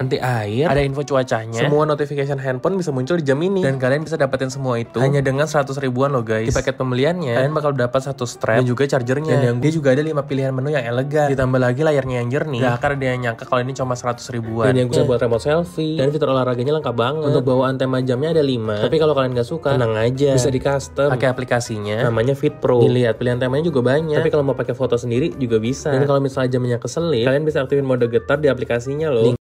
anti air, ada info cuacanya. Semua notification handphone bisa muncul di jam ini dan kalian bisa dapetin semua itu hanya dengan 100 ribuan loh guys. Di paket pembeliannya kalian bakal dapat satu strap dan juga chargernya. Dan yang dia juga ada lima pilihan menu yang elegan. Ditambah lagi layarnya yang jernih. Gak nah, akan ada yang nyangka kalau ini cuma 100 ribuan. Dan yang bisa buat remote selfie dan fitur olahraganya lengkap banget. Untuk bawaan tema jamnya ada lima Tapi kalau kalian gak suka, tenang aja. Bisa di custom. Pakai aplikasinya namanya Fit Pro. Dilihat pilihan temanya juga banyak. Tapi kalau mau pakai foto sendiri juga bisa. Dan kalau misalnya jamnya keselip, kalian bisa aktifin mode getar di aplikasinya loh.